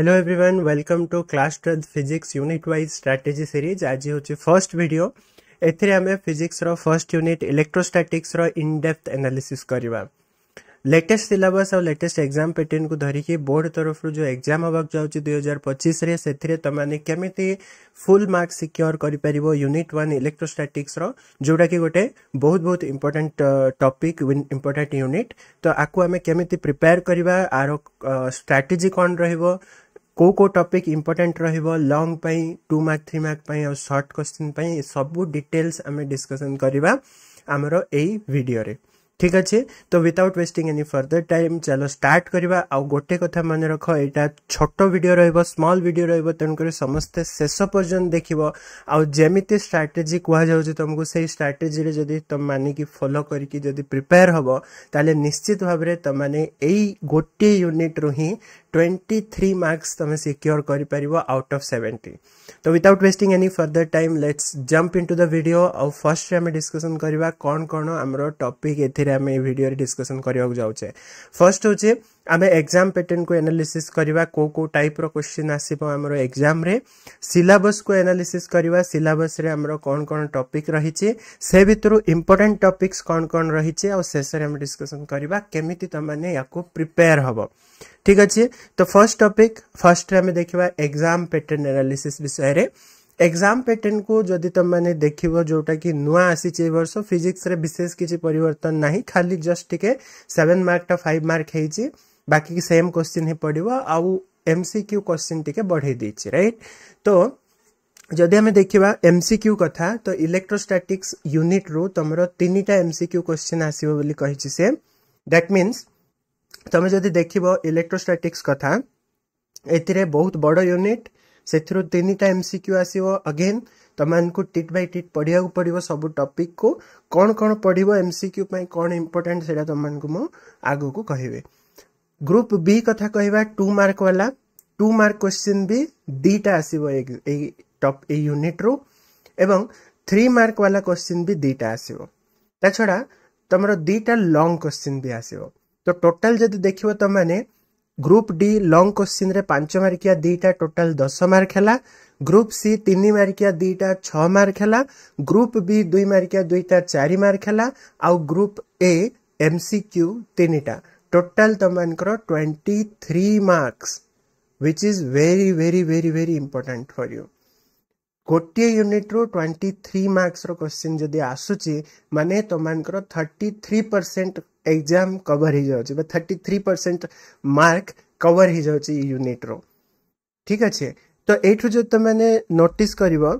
Hello everyone welcome to class twelfth physics unit wise strategy series आज हूँ first भिड एथे आम physics first unit electrostatics in depth analysis करवा लेटेस्ट सिलेबस और लेटेस्ट एग्जाम पैटर्न को धरिकी बोर्ड तरफ जो एग्जाम होगा जाऊँगी दुई हजार पचिश तुमने केमी फुल मार्क्स सिक्योर कर यूनिट वन इलेक्ट्रोस्टाटिक्स जोटा कि गोटे बहुत बहुत इंपोर्टाट टपिक इंपोर्टाट यूनिट तो आपको आम केमी प्रिपेयर करवा आर स्ट्राटेजी कौन रोक କେଉଁ କେଉଁ ଟପିକ୍ ଇମ୍ପୋର୍ଟାଣ୍ଟ ରହିବ ଲଙ୍ଗ୍ ପାଇଁ ଟୁ ମାର୍କ ଥ୍ରୀ ମାର୍କ ପାଇଁ ଆଉ ସର୍ଟ କ୍ୱେଶ୍ଚିନ୍ ପାଇଁ ସବୁ ଡିଟେଲ୍ସ ଆମେ ଡିସ୍କସନ୍ କରିବା ଆମର ଏଇ ଭିଡ଼ିଓରେ ঠিক আছে তো without wasting any further time ଚାଲ ଷ୍ଟାର୍ଟ କରିବା ଆଉ ଗୋଟେ କଥା ମନେ ରଖ ଏଇଟା ଛୋଟ ଭିଡ଼ିଓ ରହିବ ସ୍ମଲ୍ ଭିଡ଼ିଓ ରହିବ ତେଣୁକରି ସମସ୍ତେ ଶେଷ ପର୍ଯ୍ୟନ୍ତ ଦେଖିବ ଆଉ ଯେମିତି ଷ୍ଟ୍ରାଟେଜି କୁହାଯାଉଛି ତୁମକୁ ସେଇ ଷ୍ଟ୍ରାଟେଜିରେ ଯଦି ତୁମ ମାନିକି ଫଲୋ କରିକି ଯଦି ପ୍ରିପେୟାର ହେବ ତାହେଲେ ନିଶ୍ଚିତ ଭାବରେ ତୁମମାନେ ଏଇ ଗୋଟିଏ ୟୁନିଟ୍ରୁ ହିଁ ଟ୍ୱେଣ୍ଟି ଥ୍ରୀ ମାର୍କସ୍ ତୁମେ ସିକ୍ୟୋର କରିପାରିବ ଆଉଟ୍ ଅଫ୍ ସେଭେଣ୍ଟି तो without wasting any further time let's jump into the video आउ फर्स्ट आम डिस्कसन करवा कौन कौन आम टपिक ए भिडियो डिस्कसन करवाक जाऊे फर्स्ट हूँ आम एग्जाम पैटर्न को एनालिसिस करवा को कौ टाइप क्वेश्चन आम एग्जाम सिलबस को एनालिसिस करवा सिलबस कौन कौन टपिक रही से भितर इंपोर्टां टपिक्स कौन कौन रही शेष डिस्कसन करवा केमी तुमने या प्रिपेयर हम ठीक अच्छे तो फर्स्ट टपिक फर्स्ट आम देखा एग्जाम पैटर्न एनालीसीस विषय में एग्जाम पैटर्न को जदि तुमने देख जोटा कि नुआ आसी वर्ष फिजिक्स रे विशेष किसी परिवर्तन खाली जस्ट टी सेवेन मार्क फाइव मार्क होती बाकी सेम क्वेश्चन ही पड़ो आम सी क्यू क्वेश्चन टी बढ़ रईट तो जदि आम देखा एम सी क्यू कथ तो इलेक्ट्रोस्टाटिक्स यूनिट रु तुम तीन time M C Q question आसवि दैट मीनस तुम जदि देख इलेक्ट्रोस्टाटिक्स कथा ए बहुत बड़ यूनिट से तीन टाइम एम सिक्यू क्यू आसो अगेन तुमको टीट बै टीट पढ़ाक पड़ो सब टपिक को कौन कौन पढ़ एम सिक्यू पर कौन इम्पोर्टाट से तुमको मुझे आगे कहबी ଗ୍ରୁପ୍ ବି କଥା କହିବା ଟୁ ମାର୍କ ବାଲା ଟୁ ମାର୍କ କ୍ୱେଶ୍ଚିନ୍ ବି ଦୁଇଟା ଆସିବ ଏଇ ଟପ୍ ଏଇ ୟୁନିଟ୍ରୁ ଏବଂ ଥ୍ରୀ ମାର୍କ ବାଲା କ୍ୱେଶ୍ଚିନ୍ ବି ଦୁଇଟା ଆସିବ ତା ଛଡ଼ା ତୁମର ଦୁଇଟା ଲଙ୍ଗ୍ କ୍ୱେଶ୍ଚିନ୍ ବି ଆସିବ ତ ଟୋଟାଲ୍ ଯଦି ଦେଖିବ ତୁମମାନେ ଗ୍ରୁପ୍ ଡି ଲଙ୍ଗ୍ କ୍ୱେଶ୍ଚିନ୍ରେ ପାଞ୍ଚ ମାର୍କିଆ ଦୁଇଟା ଟୋଟାଲ୍ ଦଶ ମାର୍କ ହେଲା ଗ୍ରୁପ୍ ସି ତିନି ମାର୍କିଆ ଦୁଇଟା ଛଅ ମାର୍କ ହେଲା ଗ୍ରୁପ୍ ବି ଦୁଇ ମାର୍କିଆ ଦୁଇଟା ଚାରି ମାର୍କ ହେଲା ଆଉ group A M C Q ତିନିଟା ટોટલ તમે twenty three three which is very very very very very for you ଗୋଟିଏ ୟୁନିଟ୍ରୁ ଟ୍ୱେଣ୍ଟି ଥ୍ରୀ ମାର୍କସର କ୍ୱେଶ୍ଚିନ୍ ଯଦି ଆସୁଛି ମାନେ ତମମାନଙ୍କର thirty three percent exam cover ହେଇଯାଉଛି ବା thirty three percent mark cover ହେଇଯାଉଛି ୟୁନିଟ୍ରୁ ଠିକ୍ ଅଛି ତ ଏଇଠୁ ଯଦି ତୁମେ ନୋଟିସ୍ କରିବ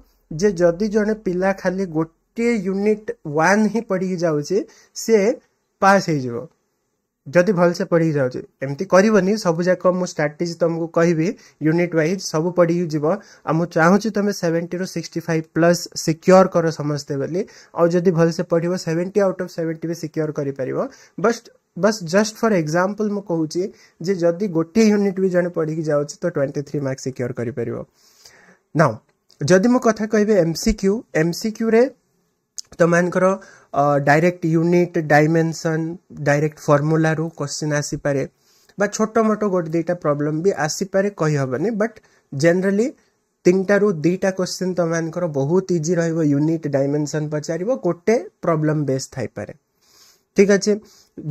ଯେ ଯଦି ଜଣେ ପିଲା ଖାଲି ଗୋଟିଏ ୟୁନିଟ୍ ୱାନ୍ ହିଁ ପଢ଼ିକି ଯାଉଛି ସେ ପାସ୍ ହେଇଯିବ ଯଦି ଭଲସେ ପଢ଼ିକି ଯାଉଛି ଏମିତି କରିବନି ସବୁଯାକ ମୁଁ ଷ୍ଟ୍ରାଟେଜି ତୁମକୁ କହିବି ୟୁନିଟ୍ ୱାଇଜ୍ ସବୁ ପଢ଼ିକି ଯିବ ଆଉ ମୁଁ ଚାହୁଁଛି ତୁମେ ସେଭେଣ୍ଟିରୁ ସିକ୍ସଟି ଫାଇଭ୍ ପ୍ଲସ୍ ସିକ୍ୟୋର କର ସମସ୍ତେ ବୋଲି ଆଉ ଯଦି ଭଲସେ ପଢ଼ିବ ସେଭେଣ୍ଟି ଆଉଟ୍ ଅଫ୍ ସେଭେଣ୍ଟି ବି ସିକ୍ୟୋର କରିପାରିବ ବଟ୍ ବାସ୍ ଜଷ୍ଟ ଫର୍ ଏକ୍ଜାମ୍ପଲ୍ ମୁଁ କହୁଛି ଯେ ଯଦି ଗୋଟିଏ ୟୁନିଟ୍ ବି ଜଣେ ପଢ଼ିକି ଯାଉଛି ତ ଟ୍ୱେଣ୍ଟି ଥ୍ରୀ ମାର୍କ ସିକ୍ୟୋର କରିପାରିବ ନାଉ ଯଦି ମୁଁ କଥା କହିବି M C Q M C କ୍ୟୁରେ ତମମାନଙ୍କର ଡାଇରେକ୍ଟ ୟୁନିଟ୍ ଡାଇମେନସନ୍ ଡାଇରେକ୍ଟ ଫର୍ମୁଲାରୁ କୋଶ୍ଚିନ୍ ଆସିପାରେ ବା ଛୋଟ ମୋଟ ଗୋଟେ ଦୁଇଟା ପ୍ରୋବ୍ଲେମ୍ ବି ଆସିପାରେ କହିହେବନି ବଟ୍ ଜେନେରାଲି ତିନିଟାରୁ ଦୁଇଟା କୋଶ୍ଚିନ୍ ତମମାନଙ୍କର ବହୁତ ଇଜି ରହିବ ୟୁନିଟ୍ ଡାଇମେନସନ୍ ପଚାରିବ ଗୋଟେ ପ୍ରୋବ୍ଲେମ୍ ବେସ୍ ଥାଇପାରେ ଠିକ୍ ଅଛି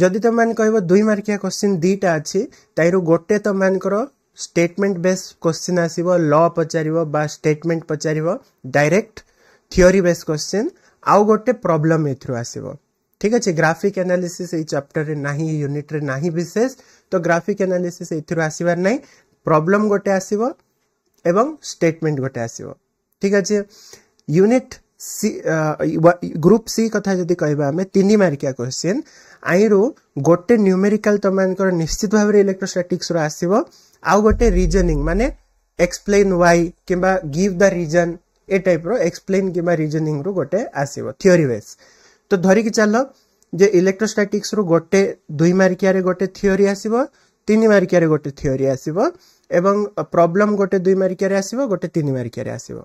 ଯଦି ତମମାନେ କହିବ ଦୁଇ ମାର୍କିଆ କୋଶ୍ଚିନ୍ ଦୁଇଟା ଅଛି ତାହିଁରୁ ଗୋଟେ ତମମାନଙ୍କର ଷ୍ଟେଟମେଣ୍ଟ ବେସ୍ କୋଶ୍ଚିନ୍ ଆସିବ ଲ ପଚାରିବ ବା ଷ୍ଟେଟମେଣ୍ଟ ପଚାରିବ ଡାଇରେକ୍ଟ ଥିଓରି ବେସ୍ କୋଶ୍ଚିନ୍ ଆଉ ଗୋଟେ ପ୍ରୋବ୍ଲେମ୍ ଏଥିରୁ ଆସିବ ଠିକ୍ ଅଛି ଗ୍ରାଫିକ୍ ଆନାଲିସିସ୍ ଏଇ ଚାପ୍ଟରରେ ନାହିଁ ଏଇ ୟୁନିଟ୍ରେ ନାହିଁ ବିଶେଷ ତ ଗ୍ରାଫିକ୍ ଆନାଲିସିସ୍ ଏଥିରୁ ଆସିବାର ନାହିଁ ପ୍ରୋବ୍ଲେମ୍ ଗୋଟେ ଆସିବ ଏବଂ ଷ୍ଟେଟମେଣ୍ଟ ଗୋଟେ ଆସିବ ଠିକ୍ ଅଛି ୟୁନିଟ୍ ସି ଗ୍ରୁପ୍ ସି କଥା ଯଦି କହିବା ଆମେ ତିନି ମାର୍କିଆ କୋଶ୍ଚିନ୍ ଆଇରୁ ଗୋଟେ ନ୍ୟୁମେରିକାଲ୍ ତମମାନଙ୍କର ନିଶ୍ଚିତ ଭାବରେ ଇଲେକ୍ଟ୍ରୋଷ୍ଟାଟିକ୍ସରୁ ଆସିବ ଆଉ ଗୋଟେ ରିଜନିଂ ମାନେ ଏକ୍ସପ୍ଲେନ୍ ୱାଇ କିମ୍ବା ଗିଭ୍ ଦ ରିଜନ୍ ଏ ଟାଇପ୍ର ଏକ୍ସପ୍ଲେନ୍ କିମ୍ବା ରିଜନିଂରୁ ଗୋଟେ ଆସିବ ଥିଓରି ୱାଇଜ୍ ତ ଧରିକି ଚାଲ ଯେ ଇଲେକ୍ଟ୍ରୋଷ୍ଟାଟିକ୍ସରୁ ଗୋଟେ ଦୁଇ ମାରିକିଆରେ ଗୋଟେ ଥିଓରି ଆସିବ ତିନି ମାରିକିଆରେ ଗୋଟେ ଥିଓରି ଆସିବ ଏବଂ ପ୍ରୋବ୍ଲେମ୍ ଗୋଟେ ଦୁଇ ମାରିକିଆରେ ଆସିବ ଗୋଟେ ତିନି ମାର୍କିଆରେ ଆସିବ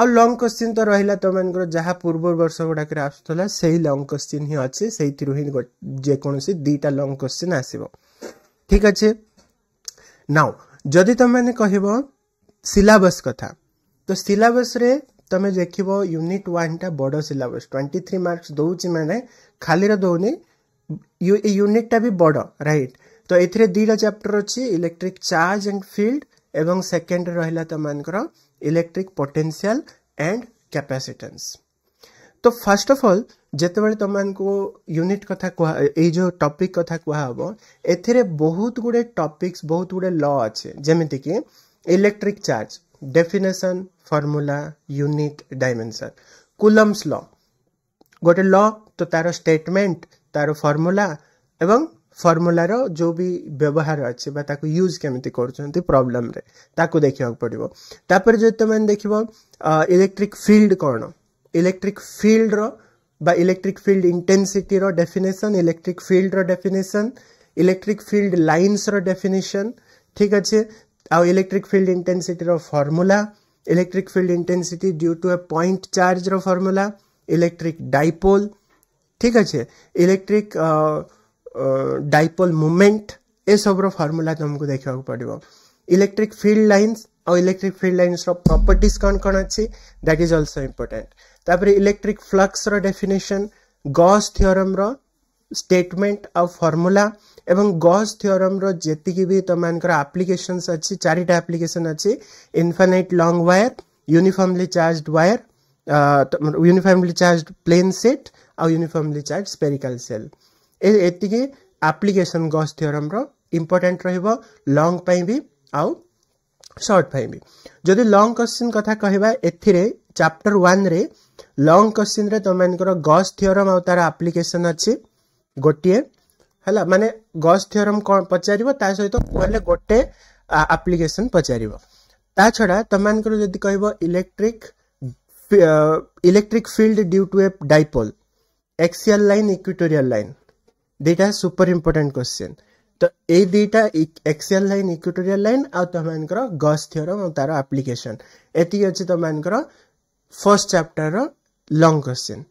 ଆଉ ଲଙ୍ଗ୍ କୋଶ୍ଚିନ୍ ତ ରହିଲା ତୁମମାନଙ୍କର ଯାହା ପୂର୍ବ ବର୍ଷ ଗୁଡ଼ାକରେ ଆସୁଥିଲା ସେଇ ଲଙ୍ଗ୍ କ୍ୱେଶ୍ଚିନ୍ ହିଁ ଅଛି ସେଇଥିରୁ ହିଁ ଯେକୌଣସି ଦୁଇଟା ଲଙ୍ଗ୍ କୋଶ୍ଚିନ୍ ଆସିବ ଠିକ୍ ଅଛି ନାଉ ଯଦି ତୁମେମାନେ କହିବ ସିଲାବସ୍ କଥା ତ ସିଲାବସ୍ରେ ତୁମେ ଦେଖିବ ୟୁନିଟ୍ ୱାନ୍ଟା ବଡ଼ ସିଲାବସ୍ ଟ୍ୱେଣ୍ଟି ଥ୍ରୀ ମାର୍କସ୍ ଦେଉଛି ମାନେ ଖାଲିର ଦେଉନି ଏଇ ୟୁନିଟ୍ଟା ବି ବଡ଼ ରାଇଟ୍ ତ ଏଥିରେ ଦୁଇଟା ଚାପ୍ଟର ଅଛି ଇଲେକ୍ଟ୍ରିକ୍ ଚାର୍ଜ ଆଣ୍ଡ ଫିଲ୍ଡ ଏବଂ ସେକେଣ୍ଡ ରହିଲା ତୁମମାନଙ୍କର ଇଲେକ୍ଟ୍ରିକ୍ ପୋଟେନ୍ସିଆଲ ଆଣ୍ଡ କ୍ୟାପାସିଟାନ୍ସ ତ ଫାର୍ଷ୍ଟ ଅଫ୍ ଅଲ୍ ଯେତେବେଳେ ତୁମମାନଙ୍କୁ ୟୁନିଟ୍ କଥା କୁହା ଏଇ ଯେଉଁ ଟପିକ୍ କଥା କୁହାହେବ ଏଥିରେ ବହୁତ ଗୁଡ଼ିଏ ଟପିକ୍ସ ବହୁତ ଗୁଡ଼ିଏ ଲ ଅଛି ଯେମିତିକି electric charge definition, formula, unit, dimension. Coulomb's law. ଗୋଟେ ଲ ତ ତାର ଷ୍ଟେଟମେଣ୍ଟ ତାର ଫର୍ମୁଲା ଏବଂ ଫର୍ମୁଲାର ଯେଉଁ ବି ବ୍ୟବହାର ଅଛି ବା ତାକୁ ୟୁଜ୍ କେମିତି କରୁଛନ୍ତି ପ୍ରୋବ୍ଲେମ୍ରେ ତାକୁ ଦେଖିବାକୁ ପଡ଼ିବ ତାପରେ ଯଦି ତୁମେମାନେ ଦେଖିବ ଇଲେକ୍ଟ୍ରିକ୍ ଫିଲ୍ଡ କ'ଣ ଇଲେକ୍ଟ୍ରିକ୍ ଫିଲ୍ଡର ବା ଇଲେକ୍ଟ୍ରିକ୍ ଫିଲ୍ଡ ଇଣ୍ଟେନ୍ସିଟିର ଡେଫିନେସନ୍ ଇଲେକ୍ଟ୍ରିକ୍ ଫିଲ୍ଡର ଡେଫିନେସନ୍ ଇଲେକ୍ଟ୍ରିକ୍ ଫିଲ୍ଡ ଲାଇନ୍ସର ଡେଫିନେସନ୍ ଠିକ୍ ଅଛି our electric field intensity ର formula electric field intensity due to a point charge ର ଫର୍ମୁଲା electric dipole ঠিক আছে electric uh, uh, dipole moment ଏସବୁର ଫର୍ମୁଲା ତୁମକୁ ଦେଖିବାକୁ ପଡ଼ିବ electric field lines ଆଉ electric field lines ର properties କ'ଣ କ'ଣ ଅଛି that is also important ତାପରେ electric flux ର definition ଗସ୍ ଥିଓରମ୍ର statement ଆଉ ଫର୍ମୁଲା ଏବଂ ଗସ୍ ଥିଓରମ୍ର ଯେତିକି ବି ତମମାନଙ୍କର ଆପ୍ଲିକେସନ୍ସ ଅଛି ଚାରିଟା ଆପ୍ଲିକେସନ୍ ଅଛି infinite long wire uniformly charged wire uniformly charge plane sheet ଆଉ ୟୁନିଫର୍ମଲି ଚାର୍ଜ ସ୍ପେରିକାଲ୍ ସେଲ୍ ଏ ଏତିକି ଆପ୍ଲିକେସନ୍ ଗସ୍ ଥିଓରମ୍ର ଇମ୍ପୋର୍ଟାଣ୍ଟ ରହିବ ଲଙ୍ଗ୍ ପାଇଁ ବି ଆଉ ସର୍ଟ ପାଇଁ ବି ଯଦି ଲଙ୍ଗ୍ କ୍ୱେଶ୍ଚିନ୍ କଥା କହିବା ଏଥିରେ ଚାପ୍ଟର ୱାନ୍ରେ ଲଙ୍ଗ୍ କ୍ୱେଶ୍ଚିନ୍ରେ ତମମାନଙ୍କର ଗସ୍ ଥିଓରମ୍ ଆଉ ତାର ଆପ୍ଲିକେସନ୍ ଅଛି ଗୋଟିଏ ହେଲା ମାନେ ଗସ୍ ଥିଓରମ୍ କ'ଣ ପଚାରିବ ତା ସହିତ କୁଆଡ଼େ ଗୋଟେ ଆପ୍ଲିକେସନ୍ ପଚାରିବ ତା ଛଡ଼ା ତମମାନଙ୍କର ଯଦି କହିବ electric electric field due to a dipole axial line equatorial line ଦୁଇଟା ସୁପର ଇମ୍ପୋର୍ଟାଣ୍ଟ କ୍ୱେଶ୍ଚିନ୍ ତ ଏଇ ଦୁଇଟା ଏକ୍ସିଆଲ୍ ଲାଇନ୍ ଇକ୍ୟୁଟୋରିଆଲ୍ ଲାଇନ୍ ଆଉ ତମମାନଙ୍କର ଗସ୍ ଥିଓରମ୍ ଆଉ ତାର ଆପ୍ଲିକେସନ୍ ଏତିକି ଅଛି ତମମାନଙ୍କର ଫର୍ଷ୍ଟ ଚାପ୍ଟରର ଲଙ୍ଗ୍ କ୍ୱେଶ୍ଚିନ୍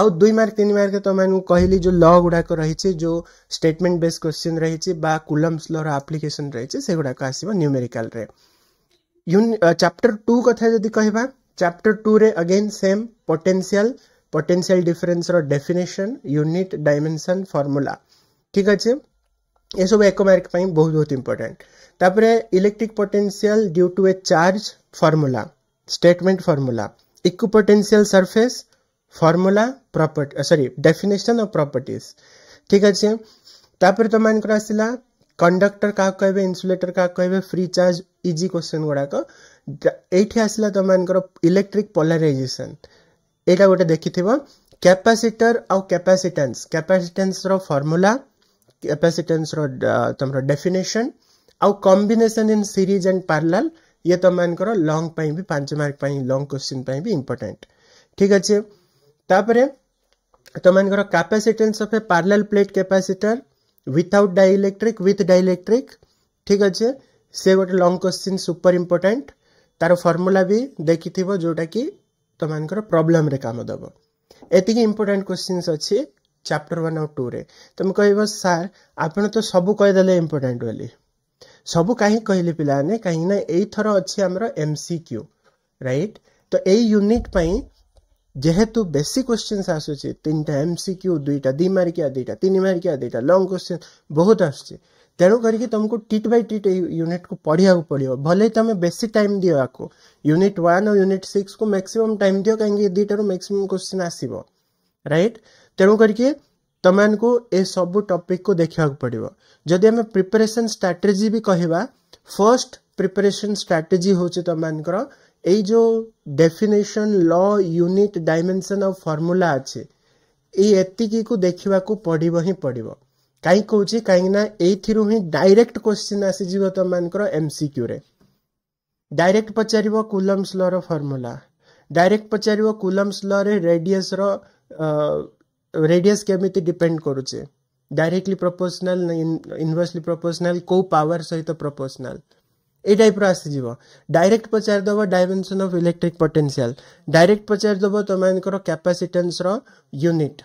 आउ दुई मार्क तीन मार्क तो तुम कहली जो ल गुड़ाक रही जो स्टेटमेंट बेस्ड क्वेश्चन रही कुलम्स लप्लिकेसन रही से गुड़ाक आस न्यूमेरिकाल यून चैप्टर टू कथा जी कह चैप्टर टू रे again same potential potential difference रो डेफिनेशन यूनिट डायमेंशन फॉर्मूला ठीक अच्छे ये सब एक मार्क बहुत बहुत इंपोर्टेंट तापर electric potential due to a charge formula statement formula equipotential surface formula property sorry definition of properties ঠিক আছে তাপরে তোমার আসলা কন্ডক্টর কাহক কে ইনসুলেটর কাহক কে ফ্রি চার্জ ইজি কোশ্চেন গুড়াক এইটি আসলা তোমার ইলেকট্রিক পোলারাইজেসন এইটা গোটে দেখিথিব ক্যাপাসিটর আউ ক্যাপাসিটান্স ক্যাপাসিটান্সর ফর্মুলা ক্যাপাসিটান্সর তোমার ডেফিনেসন আউ combination in series and parallel ইয়ে তোমার লং পাই বি পাঁচ মার্ক পাই লং কোশ্চিন পাই বি ইম্পর্টাট ঠিক আছে ତାପରେ ତମମାନଙ୍କର capacitance of a parallel plate capacitor without dielectric with dielectric ଠିକ୍ ଅଛେ ସେ ଗୋଟେ ଲଙ୍ଗ୍ କ୍ୱେଶ୍ଚିନ୍ ସୁପର୍ ଇମ୍ପୋର୍ଟାଣ୍ଟ ତାର ଫର୍ମୁଲା ବି ଦେଖିଥିବ ଯେଉଁଟାକି ତମମାନଙ୍କର ପ୍ରୋବ୍ଲେମ୍ରେ କାମ ଦେବ ଏତିକି ଇମ୍ପୋର୍ଟାଣ୍ଟ କ୍ୱେଶ୍ଚିନ୍ସ ଅଛି ଚାପ୍ଟର ୱାନ୍ ଆଉ ଟୁରେ ତୁମେ କହିବ ସାର୍ ଆପଣ ତ ସବୁ କହିଦେଲେ ଇମ୍ପୋର୍ଟାଣ୍ଟ ବୋଲି ସବୁ କାହିଁକି କହିଲେ ପିଲାମାନେ କାହିଁକିନା ଏଇଥର ଅଛି ଆମର ଏମ୍ ସି କ୍ୟୁ ରାଇଟ୍ ତ ଏଇ ୟୁନିଟ୍ ପାଇଁ যেহেতু বেশি কোশ্চেন্স আসুছে তিনটা এম সি কিউ দুইটা দ্বি মার্কিয়া দুইটা ତିନି ମାର୍କିଆ ଦୁଇଟା ଲଙ୍ଗ୍ କୋଶ୍ଚେନ୍ ବହୁତ ଆସୁଛି ତେଣୁ କରିକି ତୁମକୁ ଟିଟ୍ ବାଇ ଟିଟ୍ ଏଇ ୟୁନିଟ୍କୁ ପଢ଼ିବାକୁ ପଡ଼ିବ ଭଲେ ତୁମେ ବେଶୀ ଟାଇମ୍ ଦିଅ ଆକୁ ୟୁନିଟ୍ ୱାନ୍ ଆଉ ୟୁନିଟ୍ ସିକ୍ସକୁ ମ୍ୟାକ୍ସିମମ୍ ଟାଇମ୍ ଦିଅ କାହିଁକି ଦୁଇଟାରୁ ମ୍ୟାକ୍ସିମମ୍ କୋଶ୍ଚିନ୍ ଆସିବ ରାଇଟ୍ ତେଣୁ କରିକି ତୁମମାନଙ୍କୁ ଏସବୁ ଟପିକ୍କୁ ଦେଖିବାକୁ ପଡ଼ିବ ଯଦି ଆମେ ପ୍ରିପାରେସନ୍ ଷ୍ଟ୍ରାଟେଜି ବି କହିବା ଫର୍ଷ୍ଟ ପ୍ରିପାରେସନ୍ ଷ୍ଟ୍ରାଟେଜି ହେଉଛି ତୁମମାନଙ୍କର એ જો ଡେଫିନେସନ୍ ଲ ୟୁନିଟ୍ ଡାଇମେନ୍ସନ୍ ଆଉ ଫର୍ମୁଲା ଅଛି ଏଇ ଏତିକିକୁ ଦେଖିବାକୁ ପଡ଼ିବ ହିଁ ପଡ଼ିବ କାହିଁ କହୁଛି କାହିଁକି ନା ଏଇଥିରୁ ହିଁ ଡାଇରେକ୍ଟ କ୍ୱେଶ୍ଚିନ୍ ଆସିଯିବ ତମମାନଙ୍କର ଏମ୍ସିକ୍ୟୁରେ ଡାଇରେକ୍ଟ ପଚାରିବ କୁଲମ୍ସ ଲର ଫର୍ମୁଲା ଡାଇରେକ୍ଟ ପଚାରିବ କୁଲମ୍ସ ଲରେ ରେଡିୟସର ରେଡିୟସ କେମିତି ଡିପେଣ୍ଡ କରୁଛି ଡାଇରେକ୍ଟଲି ପ୍ରପୋର୍ସନାଲ ଇନଭର୍ସଲି ପ୍ରପୋର୍ସନାଲ କେଉଁ ପାୱାର ସହିତ ପ୍ରପୋର୍ସନାଲ ଏଇ ଟାଇପ୍ର ଆସିଯିବ ଡାଇରେକ୍ଟ ପଚାରିଦେବ dimension of electric potential direct ପଚାରିଦେବ ତୁମମାନଙ୍କର କ୍ୟାପାସିଟାନ୍ସର ୟୁନିଟ୍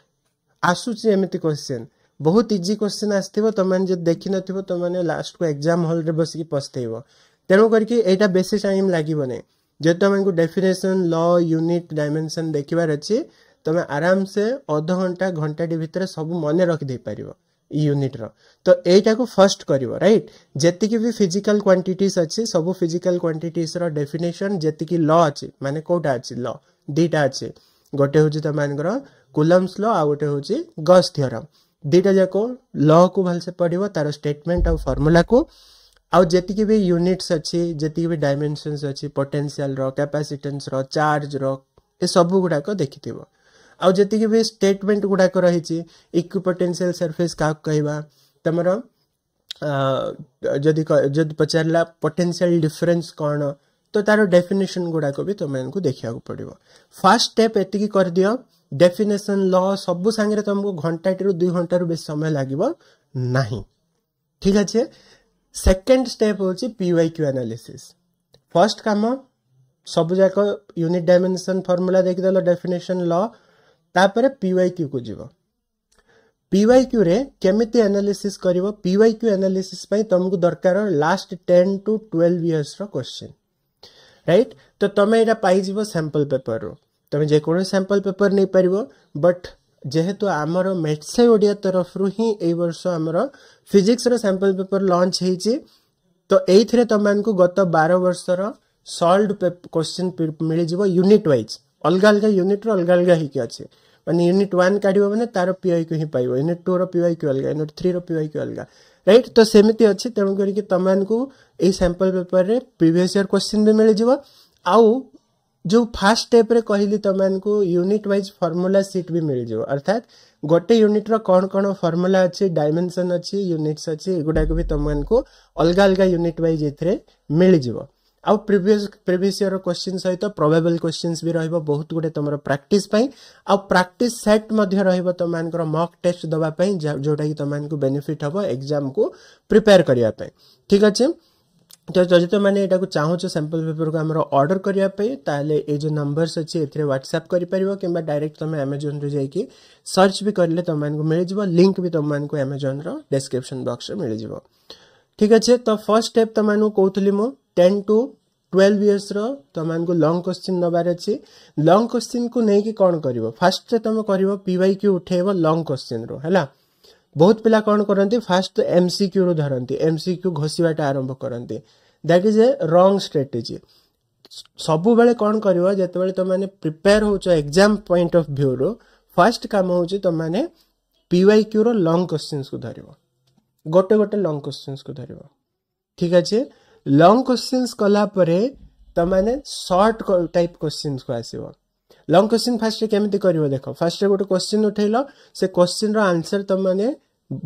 ଆସୁଛି ଏମିତି କ୍ୱେଶ୍ଚିନ୍ ବହୁତ ଇଜି କ୍ୱେଶ୍ଚିନ୍ ଆସିଥିବ ତୁମମାନେ ଯଦି ଦେଖିନଥିବ ତୁମମାନେ ଲାଷ୍ଟକୁ ଏକ୍ଜାମ୍ ହଲ୍ରେ ବସିକି ପସ୍ତେଇବ ତେଣୁ କରିକି ଏଇଟା ବେଶୀ ଟାଇମ୍ ଲାଗିବନି ଯେହେତୁ ତୁମମାନଙ୍କୁ ଡେଫିନେସନ୍ ଲ ୟୁନିଟ୍ ଡାଇମେନ୍ସନ୍ ଦେଖିବାର ଅଛି ତୁମେ ଆରାମସେ ଅଧଘଣ୍ଟା ଘଣ୍ଟାଟି ଭିତରେ ସବୁ ମନେ ରଖିଦେଇପାରିବ ୟୁନିଟ୍ର ତ ଏଇଟାକୁ ଫର୍ଷ୍ଟ କରିବ ରାଇଟ୍ ଯେତିକି ବି ଫିଜିକାଲ କ୍ୱାଣ୍ଟିଟିସ୍ ଅଛି ସବୁ ଫିଜିକାଲ କ୍ୱାଣ୍ଟିଟିସ୍ର ଡେଫିନେସନ୍ ଯେତିକି ଲ ଅଛି ମାନେ କେଉଁଟା ଅଛି ଲ ଦୁଇଟା ଅଛି ଗୋଟେ ହେଉଛି ତମାନଙ୍କର କୁଲମ୍ସ ଲ ଆଉ ଗୋଟେ ହେଉଛି ଗସ୍ ଥିଓରମ୍ ଦୁଇଟା ଯାକ ଲକୁ ଭଲସେ ପଢ଼ିବ ତାର ଷ୍ଟେଟମେଣ୍ଟ ଆଉ ଫର୍ମୁଲାକୁ ଆଉ ଯେତିକି ବି ୟୁନିଟ୍ସ ଅଛି ଯେତିକି ବି ଡାଇମେନସନ୍ସ ଅଛି ପୋଟେନ୍ସିଆଲର କ୍ୟାପାସିଟେନ୍ସର ଚାର୍ଜର ଏସବୁ ଗୁଡ଼ାକ ଦେଖିଥିବ आज जी भी स्टेटमेंट गुड़ाक रही इक्विपोटेनसी सरफेस क्या कह तुम पचार पचारा पोटेनसीआल डिफरेन्स कौन तो तार डेफिनेशन गुड़ाक भी तुम तुमको देखा पड़ो फास्ट स्टेप एति कर दि डेफिनेसन ल सब सांगे तुमको घंटाटे दुई घंटा बेस समय लगे ना ठीक अच्छे सेकेंड स्टेप हूँ P Y Q analysis first कम जाक यूनिट डायमेनसन फर्मूला देखीदल डेफिनेशन ल ତାପରେ ପିୱାଇକ୍ୟୁକୁ ଯିବ ପିୱାଇକ୍ୟୁରେ କେମିତି ଆନାଲିସିସ୍ କରିବ ପିୱାଇକ୍ୟୁ ଆନାଲିସିସ୍ ପାଇଁ ତୁମକୁ ଦରକାର ଲାଷ୍ଟ ଟେନ୍ ଟୁ ଟୁଏଲ୍ଭ ଇୟର୍ସର କ୍ୱେଶ୍ଚିନ୍ ରାଇଟ୍ ତ ତୁମେ ଏଇଟା ପାଇଯିବ ସାମ୍ପଲ୍ ପେପରରୁ ତୁମେ ଯେକୌଣସି ସାମ୍ପଲ୍ ପେପର ନେଇପାରିବ ବଟ୍ ଯେହେତୁ ଆମର ମେଟ୍ସେ ଓଡ଼ିଆ ତରଫରୁ ହିଁ ଏଇ ବର୍ଷ ଆମର ଫିଜିକ୍ସର ସାମ୍ପଲ୍ ପେପର ଲଞ୍ଚ ହେଇଛି ତ ଏଇଥିରେ ତୁମମାନଙ୍କୁ ଗତ ବାର ବର୍ଷର ସଲ୍ଭ କ୍ୱେଶ୍ଚିନ୍ ମିଳିଯିବ ୟୁନିଟ୍ ୱାଇଜ୍ अलग अलग यूनिट रलग अलग अच्छे मैंने यूनिट वन काढ़ तार पीआई को ही हिंप यूनिट टू रीआई क्यू अलग यूनिट थ्री रीआई क्यू अलग रईट तो सेमती अच्छे तेणुकर तुम सैंपल पेपर में प्रिभस इयर क्वेश्चन भी मिल जाव आ जो फास्ट स्टेप कहली तुमको यूनिट वाइज फर्मूला सीट भी मिल जाव अर्थात गोटे यूनिट रण कौन फर्मूला अच्छे डायमेनसन अच्छी यूनिट्स अच्छे युवाक भी तुमको अलग अलग यूनिट व्वज ए मिल जाव आउ प्रिवियस प्रिवियस इयर क्वेश्चन सहित प्रोबेबल क्वेश्चन भी रोज बहुत गुडे तुम प्राक्ट आउ प्राक्ट सेट रुम मान मक टेस्ट दवापाई जोटा कि तुमको बेनिफिट हम एक्जाम को प्रिपेयर करने ठीक अच्छे तो जदि तुम यू चाहो सैंपल पेपर को आम अर्डर करने जो नंबर्स अच्छे ह्वाट्सअप कर डायरेक्ट तुम आमाजन रु जा सर्च भी करेंगे तुमको मिल जाव लिंक भी तुमको आमाजन रिस्क्रिपन बक्स मिल जाव ठीक अच्छे तो फर्स्ट स्टेप तुमको कौली मुझे ଟେନ୍ ଟୁ ଟୁଏଲ୍ଭ ଇୟର୍ସର ତୁମମାନଙ୍କୁ ଲଙ୍ଗ୍ କ୍ୱେଶ୍ଚିନ୍ ନେବାର ଅଛି ଲଙ୍ଗ୍ କ୍ୱେଶ୍ଚିନ୍କୁ ନେଇକି କ'ଣ କରିବ ଫାଷ୍ଟରେ ତୁମେ କରିବ ପି ୱାଇ କ୍ୟୁ ଉଠେଇବ ଲଙ୍ଗ୍ କ୍ୱେଶ୍ଚିନ୍ରୁ ହେଲା ବହୁତ ପିଲା କ'ଣ କରନ୍ତି ଫାଷ୍ଟ ଏମ୍ ସି କ୍ୟୁରୁ ଧରନ୍ତି ଏମ୍ ସି କ୍ୟୁ ଘୋଷିବାଟା ଆରମ୍ଭ କରନ୍ତି ଦ୍ୟାଟ୍ ଇଜ୍ ଏ ରଙ୍ଗ୍ ଷ୍ଟ୍ରାଟେଜି ସବୁବେଳେ କ'ଣ କରିବ ଯେତେବେଳେ ତୁମମାନେ ପ୍ରିପେୟାର୍ ହେଉଛ ଏକ୍ଜାମ୍ ପଏଣ୍ଟ ଅଫ୍ ଭ୍ୟୁରୁ ଫାଷ୍ଟ କାମ ହେଉଛି ତୁମମାନେ ପି ୱାଇ କ୍ୟୁର ଲଙ୍ଗ୍ କ୍ୱେଶ୍ଚିନ୍ସକୁ ଧରିବ ଗୋଟେ ଗୋଟେ ଲଙ୍ଗ୍ କ୍ୱେଶ୍ଚିନ୍ସକୁ ଧରିବ ଠିକ୍ ଅଛି लॉन्ग क्वेश्चंस कला ପରେ ତମାନେ ସର୍ଟ ଟାଇପ୍ କ୍ୱେଶ୍ଚିନ୍ସକୁ ଆସିବ ଲଙ୍ଗ କ୍ୱେଶ୍ଚିନ୍ ଫାଷ୍ଟରେ କେମିତି କରିବ ଦେଖ ଫାଷ୍ଟରେ ଗୋଟେ କ୍ୱେଶ୍ଚିନ୍ ଉଠେଇଲ ସେ କ୍ୱେଶ୍ଚିନ୍ର ଆନ୍ସର୍ ତମାନେ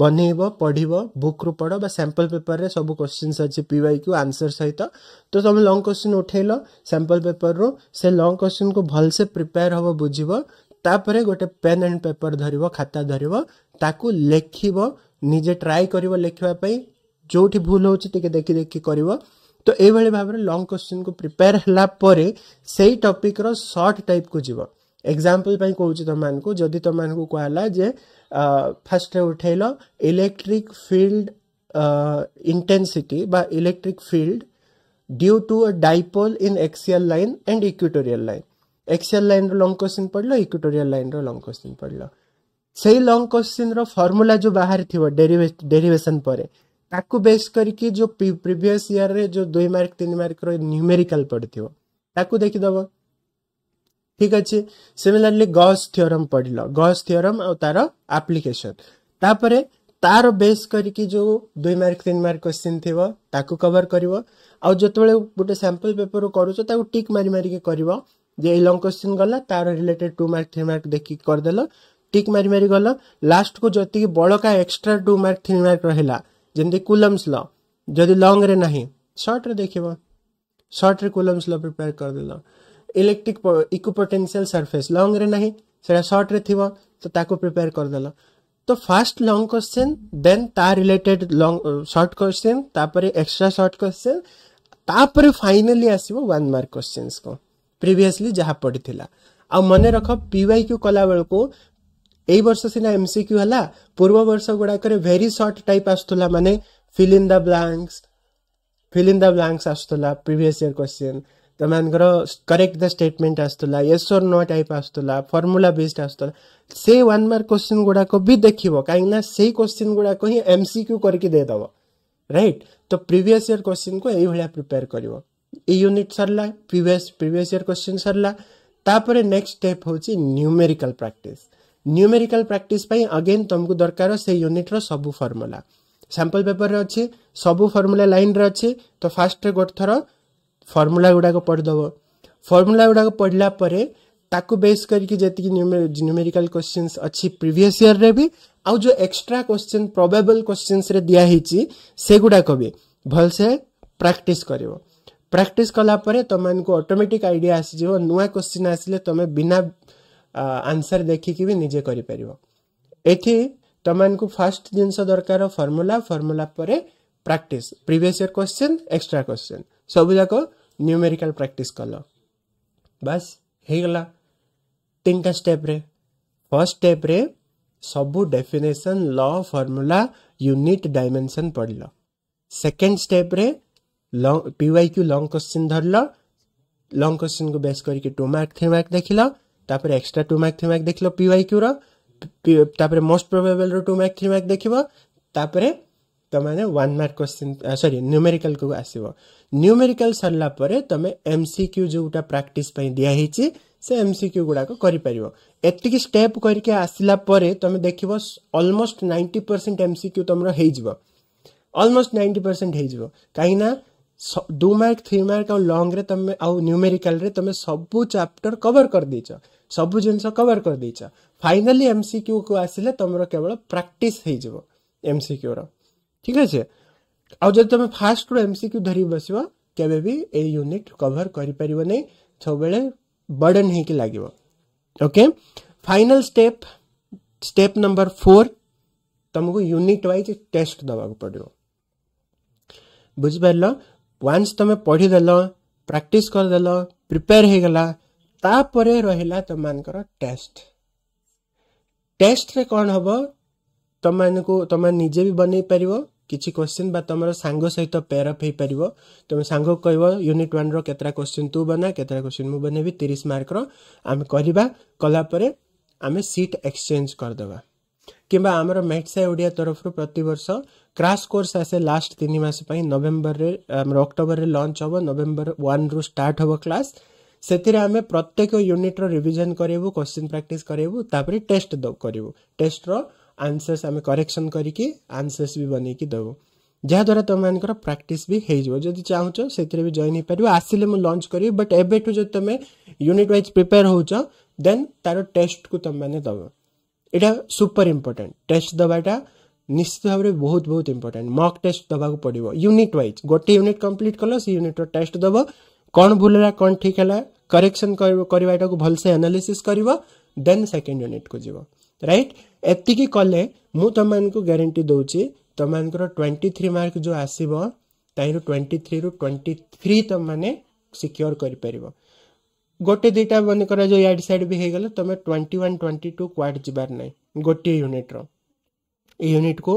ବନେଇବ ପଢ଼ିବ ବୁକ୍ରୁ ପଢ଼ ବା ସାମ୍ପଲ୍ ପେପର୍ରେ ସବୁ କ୍ୱେଶ୍ଚିନ୍ସ ଅଛି ପି ୱାଇ କ୍ୟୁ ଆନ୍ସର୍ ସହିତ ତ ତୁମେ ଲଙ୍ଗ କ୍ୱେଶ୍ଚିନ୍ ଉଠେଇଲ ସାମ୍ପଲ୍ ପେପର୍ରୁ ସେ ଲଙ୍ଗ କ୍ୱେଶ୍ଚିନ୍କୁ ଭଲସେ ପ୍ରିପେୟାର ହେବ ବୁଝିବ ତାପରେ ଗୋଟେ ପେନ୍ ଆଣ୍ଡ ପେପର୍ ଧରିବ ଖାତା ଧରିବ ତାକୁ ଲେଖିବ ନିଜେ ଟ୍ରାଏ କରିବ ଲେଖିବା ପାଇଁ ଯେଉଁଠି ଭୁଲ ହେଉଛି ଟିକେ ଦେଖି ଦେଖି କରିବ ତ ଏଇଭଳି ଭାବରେ ଲଙ୍ଗ୍ କୋଶ୍ଚିନ୍କୁ ପ୍ରିପେୟାର ହେଲା ପରେ ସେଇ ଟପିକ୍ର ସର୍ଟ ଟାଇପ୍କୁ ଯିବ ଏକ୍ଜାମ୍ପଲ୍ ପାଇଁ କହୁଛି ତୁମମାନଙ୍କୁ ଯଦି ତୁମମାନଙ୍କୁ କୁହାହେଲା ଯେ ଫାର୍ଷ୍ଟରେ ଉଠେଇଲ ଇଲେକ୍ଟ୍ରିକ୍ ଫିଲ୍ଡ ଇଣ୍ଟେନ୍ସିଟି ବା electric field due to a dipole in axial line and equatorial line axial ଲାଇନ୍ର ଲଙ୍ଗ୍ କୋଶ୍ଚିନ୍ ପଡ଼ିଲ ଇକ୍ୟୁଟୋରିଆଲ୍ ଲାଇନ୍ର ଲଙ୍ଗ୍ କୋଶ୍ଚିନ୍ ପଡ଼ିଲ ସେଇ ଲଙ୍ଗ୍ କୋଶ୍ଚିନ୍ର ଫର୍ମୁଲା ଯେଉଁ ବାହାରିଥିବ ଡେରିଭେସନ୍ ପରେ ତାକୁ ବେସ୍ କରିକି ଯେଉଁ ପ୍ରିଭିୟସ୍ ଇୟର୍ରେ ଯେଉଁ ଦୁଇ ମାର୍କ ତିନି ମାର୍କର ନ୍ୟୁମେରିକାଲ୍ ପଡ଼ିଥିବ ତାକୁ ଦେଖିଦେବ ଠିକ୍ ଅଛି ସିମିଲାରଲି ଗସ୍ ଥିଓରମ୍ ପଢ଼ିଲ ଗସ୍ ଥିଓରମ୍ ଆଉ ତାର ଆପ୍ଲିକେସନ୍ ତାପରେ ତାର ବେସ୍ କରିକି ଯେଉଁ ଦୁଇ ମାର୍କ ତିନି ମାର୍କ କ୍ୱେଶ୍ଚିନ୍ ଥିବ ତାକୁ କଭର୍ କରିବ ଆଉ ଯେତେବେଳେ ଗୋଟେ ସାମ୍ପଲ୍ ପେପର୍ କରୁଛ ତାକୁ ଟିକ୍ ମାରି ମାରିକି କରିବ ଯେ ଏଇ ଲଙ୍ଗ୍ କ୍ୱେଶ୍ଚିନ୍ ଗଲା ତାର related to mark three mark ଦେଖିକି କରିଦେଲ ଟିକ୍ ମାରି ମାରି ଗଲ ଲାଷ୍ଟକୁ ଯେତିକି ବଳକା extra two mark three mark ରହିଲା जिंदे कूलम्स लॉ यदि लॉन्ग रे नाही शॉर्ट रे देखेबा शॉर्ट रे कूलम्स लॉ प्रिपेयर कर देला इलेक्ट्रिक इक्विपोटेंशियल सरफेस लॉन्ग रे नाही सेटा शॉर्ट रे थिबा तो ताको प्रिपेयर कर देला तो फास्ट लॉन्ग क्वेश्चन देन ता रिलेटेड लॉन्ग शॉर्ट क्वेश्चन तापरे एक्स्ट्रा शॉर्ट क्वेश्चन तापरे फाइनली आसीबो 1 मार्क क्वेश्चन को प्रीवियसली जहा पढ़िथिला आ मने रख पीवाईक्यू कला बेल को ଏଇ ବର୍ଷ ସିନା ଏମସିକ୍ୟୁ ହେଲା ପୂର୍ବ ବର୍ଷ ଗୁଡ଼ାକରେ ଭେରି ସର୍ଟ ଟାଇପ୍ ଆସୁଥିଲା ମାନେ fill in the blanks fill in the blanks ଆସୁଥିଲା ପ୍ରିଭିୟସ୍ ଇୟର୍ କ୍ୱେଶ୍ଚିନ୍ ତମାନଙ୍କର କରେକ୍ଟ ଦ ଷ୍ଟେଟମେଣ୍ଟ ଆସୁଥିଲା ୟେସ୍ ଅର୍ ନୋ ଟାଇପ୍ ଆସୁଥିଲା ଫର୍ମୁଲା ବେସ୍ଡ ଆସୁଥିଲା ସେଇ ୱାନ୍ ମାର୍କ କ୍ୱେଶ୍ଚିନ୍ ଗୁଡ଼ାକ ବି ଦେଖିବ କାହିଁକିନା ସେଇ କ୍ୱେଶ୍ଚିନ୍ ଗୁଡ଼ାକ ହିଁ ଏମସିକ୍ୟୁ କରିକି ଦେଇଦେବ ରାଇଟ୍ ତ ପ୍ରିଭିୟସ୍ ଇୟର୍ କ୍ୱେଶ୍ଚିନ୍କୁ ଏଇଭଳିଆ ପ୍ରିପେୟାର କରିବ ଏଇ ୟୁନିଟ୍ ସରିଲା ପ୍ରିଭିୟସ୍ ପ୍ରିଭିୟସ୍ ଇୟର୍ କ୍ୱେଶ୍ଚିନ୍ ସରିଲା ତାପରେ ନେକ୍ସଟ ଷ୍ଟେପ୍ ହେଉଛି ନ୍ୟୁମେରିକାଲ ପ୍ରାକ୍ଟିସ୍ ନ୍ୟୁମେରିକାଲ ପ୍ରାକ୍ଟିସ୍ ପାଇଁ ଅଗେନ୍ ତୁମକୁ ଦରକାର ସେ ୟୁନିଟ୍ର ସବୁ ଫର୍ମୁଲା ସାମ୍ପଲ୍ ପେପର୍ରେ ଅଛି ସବୁ ଫର୍ମୁଲା ଲାଇନ୍ରେ ଅଛି ତ ଫାଷ୍ଟରେ ଗୋଟେ ଥର ଫର୍ମୁଲା ଗୁଡ଼ାକ ପଢ଼ିଦେବ ଫର୍ମୁଲା ଗୁଡ଼ାକ ପଢ଼ିଲା ପରେ ତାକୁ ବେସ୍ କରିକି ଯେତିକି ନ୍ୟୁମେରିକାଲ କ୍ୱେଶ୍ଚିନ୍ସ ଅଛି ପ୍ରିଭିୟସ୍ ଇୟର୍ରେ ବି ଆଉ ଯେଉଁ ଏକ୍ସଟ୍ରା କ୍ୱେଶ୍ଚିନ୍ ପ୍ରବେବଲ୍ କ୍ୱେଶ୍ଚିନ୍ସରେ ଦିଆହେଇଛି ସେଗୁଡ଼ାକ ବି ଭଲସେ ପ୍ରାକ୍ଟିସ୍ କରିବ ପ୍ରାକ୍ଟିସ୍ କଲା ପରେ ତୁମମାନଙ୍କୁ ଅଟୋମେଟିକ୍ ଆଇଡ଼ିଆ ଆସିଯିବ ନୂଆ କ୍ୱେଶ୍ଚିନ୍ ଆସିଲେ ତୁମେ ବିନା ଆନ୍ସର୍ ଦେଖିକି ବି ନିଜେ କରିପାରିବ ଏଠି ତମମାନଙ୍କୁ ଫାଷ୍ଟ ଜିନିଷ ଦରକାର ଫର୍ମୁଲା ଫର୍ମୁଲା ପରେ practice previous year question extra question ସବୁଯାକ ନ୍ୟୁମେରିକାଲ୍ ପ୍ରାକ୍ଟିସ୍ କଲ ବାସ୍ ହେଇଗଲା ତିନିଟା ଷ୍ଟେପ୍ରେ ଫର୍ଷ୍ଟ ଷ୍ଟେପ୍ରେ ସବୁ definition law formula unit dimension ପଡ଼ିଲ ସେକେଣ୍ଡ ଷ୍ଟେପ୍ରେ long P Y Q long question ଧରିଲ ଲଙ୍ଗ କ୍ୱେଶ୍ଚିନ୍କୁ ବେସ୍ କରିକି ଟୁ ମାର୍କ ଥ୍ରୀ ମାର୍କ ଦେଖିଲ ତାପରେ extra two mark three mark ଦେଖିଲ ପି ୱାଇ କ୍ୟୁର ତାପରେ ମୋଷ୍ଟ ପ୍ରୋବେବଲ୍ର ଟୁ ମାର୍କ ଥ୍ରୀ ମାର୍କ ଦେଖିବ ତାପରେ ତୁମେ ୱାନ୍ ମାର୍କ କ୍ୱେଶ୍ଚିନ୍ ସରି ନ୍ୟୁମେରିକାଲକୁ ଆସିବ ନ୍ୟୁମେରିକାଲ ସରିଲା ପରେ ତୁମେ ଏମ୍ ସି କ୍ୟୁ ଯେଉଁଟା ପ୍ରାକ୍ଟିସ୍ ପାଇଁ ଦିଆହେଇଛି ସେ ଏମ୍ ସି କ୍ୟୁ ଗୁଡ଼ାକ କରିପାରିବ ଏତିକି ଷ୍ଟେପ୍ କରିକି ଆସିଲା ପରେ ତୁମେ ଦେଖିବ almost ninety percent M C Q ତୁମର ହେଇଯିବ ଅଲମୋଷ୍ଟ ନାଇଣ୍ଟି ପରସେଣ୍ଟ ହେଇଯିବ କାହିଁକିନା ଟୁ ମାର୍କ ଥ୍ରୀ ମାର୍କ ଆଉ ଲଙ୍ଗରେ ତୁମେ ଆଉ ନ୍ୟୁମେରିକାଲରେ ତୁମେ ସବୁ ଚାପ୍ଟର କଭର କରିଦେଇଛ ସବୁ ଜିନିଷ କଭର୍ କରିଦେଇଛ ଫାଇନାଲି ଏମ୍ସିକ୍ୟୁକୁ ଆସିଲେ ତୁମର କେବଳ ପ୍ରାକ୍ଟିସ୍ ହେଇଯିବ ଏମ୍ସିକ୍ୟୁର ଠିକ୍ ଅଛି ଆଉ ଯଦି ତୁମେ ଫାର୍ଷ୍ଟରୁ ଏମ୍ସିକ୍ୟୁ ଧରି ବସିବ କେବେ ବି ଏଇ ୟୁନିଟ୍ କଭର୍ କରିପାରିବ ନାହିଁ ସବୁବେଳେ ବର୍ଡ଼ନ୍ ହେଇକି ଲାଗିବ okay final step step number four ତୁମକୁ ୟୁନିଟ୍ ୱାଇଜ୍ ଟେଷ୍ଟ ଦେବାକୁ ପଡ଼ିବ ବୁଝିପାରିଲ ୱାନ୍ସ ତୁମେ ପଢ଼ିଦେଲ ପ୍ରାକ୍ଟିସ୍ କରିଦେଲ ପ୍ରିପେୟାର ହେଇଗଲା ତାପରେ ରହିଲା ତମମାନଙ୍କର ଟେଷ୍ଟ ଟେଷ୍ଟରେ କ'ଣ ହେବ ତମମାନଙ୍କୁ ତମେ ନିଜେ ବି ବନେଇ ପାରିବ କିଛି କ୍ୱେଶ୍ଚିନ୍ ବା ତମର ସାଙ୍ଗ ସହିତ ପେୟାର ଅପ୍ ହେଇପାରିବ ତମେ ସାଙ୍ଗକୁ କହିବ ୟୁନିଟ୍ ୱାନ୍ର କେତେଟା କ୍ୱେଶ୍ଚିନ୍ ତୁ ବନା କେତେଟା କ୍ୱେଶ୍ଚିନ୍ ମୁଁ ବନେଇବି ତିରିଶ ମାର୍କର ଆମେ କରିବା କଲା ପରେ ଆମେ ସିଟ୍ ଏକ୍ସଚେଞ୍ଜ କରିଦେବା କିମ୍ବା ଆମର ମେଟ୍ସା ଓଡ଼ିଆ ତରଫରୁ ପ୍ରତିବର୍ଷ କ୍ରାସ୍ କୋର୍ସ ଆସେ ଲାଷ୍ଟ ତିନି ମାସ ପାଇଁ ନଭେମ୍ବରରେ ଆମର ଅକ୍ଟୋବରରେ ଲଞ୍ଚ ହେବ ନଭେମ୍ବର ୱାନ୍ରୁ ଷ୍ଟାର୍ଟ ହେବ କ୍ଲାସ୍ ସେଥିରେ ଆମେ ପ୍ରତ୍ୟେକ ୟୁନିଟ୍ର ରିଭିଜନ୍ କରେଇବୁ କୋଶ୍ଚିନ୍ ପ୍ରାକ୍ଟିସ୍ କରେଇବୁ ତାପରେ ଟେଷ୍ଟ କରିବୁ ଟେଷ୍ଟର ଆନ୍ସର୍ସ ଆମେ କରେକ୍ସନ୍ କରିକି ଆନ୍ସର୍ସ ବି ବନେଇକି ଦେବୁ ଯାହାଦ୍ୱାରା ତୁମମାନଙ୍କର ପ୍ରାକ୍ଟିସ୍ ବି ହେଇଯିବ ଯଦି ଚାହୁଁଛ ସେଥିରେ ବି ଜଏନ୍ ହେଇପାରିବ ଆସିଲେ ମୁଁ ଲଞ୍ଚ କରିବି ବଟ୍ ଏବେଠୁ ଯଦି ତୁମେ ୟୁନିଟ୍ ୱାଇଜ୍ ପ୍ରିପେୟାର ହେଉଛ ଦେନ୍ ତା'ର ଟେଷ୍ଟକୁ ତୁମମାନେ ଦେବ ଏଇଟା ସୁପର ଇମ୍ପୋର୍ଟାଣ୍ଟ ଟେଷ୍ଟ ଦେବାଟା ନିଶ୍ଚିତ ଭାବରେ ବହୁତ ବହୁତ ଇମ୍ପୋର୍ଟାଣ୍ଟ ମକ୍ ଟେଷ୍ଟ ଦେବାକୁ ପଡ଼ିବ ୟୁନିଟ୍ ୱାଇଜ୍ ଗୋଟେ ୟୁନିଟ୍ କମ୍ପ୍ଲିଟ୍ କଲ ସେ ୟୁନିଟ୍ର ଟେଷ୍ଟ ଦେବ କ'ଣ ଭୁଲ ହେଲା କ'ଣ ଠିକ୍ ହେଲା करेक्सन करवाटाକୁ ଭଲସେ ଆନାଲିସିସ୍ କରିବ ଦେନ୍ ସେକେଣ୍ଡ ୟୁନିଟ୍କୁ ଯିବ ରାଇଟ୍ ଏତିକି କଲେ ମୁଁ ତୁମମାନଙ୍କୁ ଗ୍ୟାରେଣ୍ଟି ଦେଉଛି ତୁମମାନଙ୍କର ଟ୍ୱେଣ୍ଟି ଥ୍ରୀ ମାର୍କ ଯେଉଁ ଆସିବ ତାହିଁରୁ ଟ୍ୱେଣ୍ଟି ଥ୍ରୀରୁ ଟ୍ୱେଣ୍ଟି ଥ୍ରୀ ତୁମମାନେ ସିକ୍ୟୋର କରିପାରିବ ଗୋଟେ ଦୁଇଟା ମନେକର ଯେଉଁ ଇଆଡ଼େ ସିଆଡ଼େ ବି ହେଇଗଲେ ତୁମେ ଟ୍ୱେଣ୍ଟି ୱାନ୍ ଟ୍ୱେଣ୍ଟି ଟୁ କୁଆଡ଼େ ଯିବାର ନାହିଁ ଗୋଟିଏ ୟୁନିଟ୍ର ଏଇ ୟୁନିଟ୍କୁ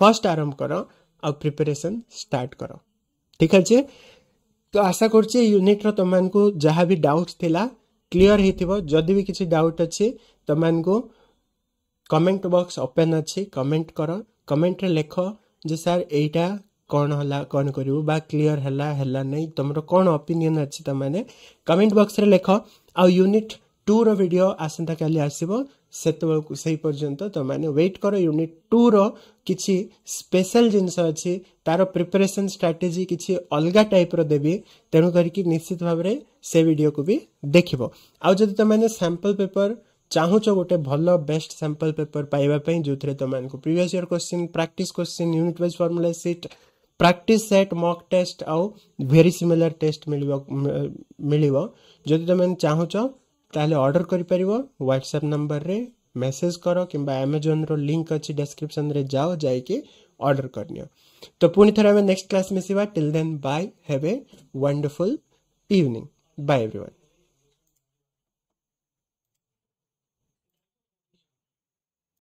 ଫାର୍ଷ୍ଟ ଆରମ୍ଭ କର ଆଉ ପ୍ରିପାରେସନ୍ ଷ୍ଟାର୍ଟ କର ଠିକ୍ ଅଛି তো আশা করছি এই ୟୁନିଟ୍ର ତୁମମାନଙ୍କୁ ଯାହା ବି ଡାଉଟ୍ ଥିଲା କ୍ଲିଅର୍ ହେଇଥିବ ଯଦି ବି କିଛି ଡାଉଟ୍ ଅଛି ତୁମମାନଙ୍କୁ କମେଣ୍ଟ ବକ୍ସ ଓପେନ୍ ଅଛି କମେଣ୍ଟ କର କମେଣ୍ଟରେ ଲେଖ ଯେ ସାର୍ ଏଇଟା କ'ଣ ହେଲା କ'ଣ କରିବୁ ବା କ୍ଲିଅର୍ ହେଲା ହେଲା ନାହିଁ ତୁମର କ'ଣ ଅପିନିଅନ୍ ଅଛି ତୁମମାନେ କମେଣ୍ଟ ବକ୍ସରେ ଲେଖ ଆଉ ୟୁନିଟ୍ ଟୁର ଭିଡ଼ିଓ ଆସନ୍ତାକାଲି ଆସିବ सेतु से मैंने वेट कर यूनिट टू कि स्पेशल जिनस अच्छी तार प्रिपेरेसन स्ट्राटेजी कि अलग टाइप रेबी तेणु करश्चित भाव से भिडियो को भी देख आदि तुमने सांपल पेपर चाहू गोटे भल बेस्ट सांपल पेपर पाइबापी जो थे तुमको previous year question practice question unit wise formula sheet practice set mock test आउ भेरी सिमिलर टेस्ट मिल मिल जदि तुम चाहू ताले ऑर्डर कर परिवो व्हाट्सएप नंबर रे मेसेज करो कि अमेज़न रो लिंक अच्छी डिस्क्रिप्शन रे जाओ जाए के ऑर्डर करनियो तो पुनी थरा में नेक्स्ट क्लास में सिवा till then bye have a wonderful evening bye everyone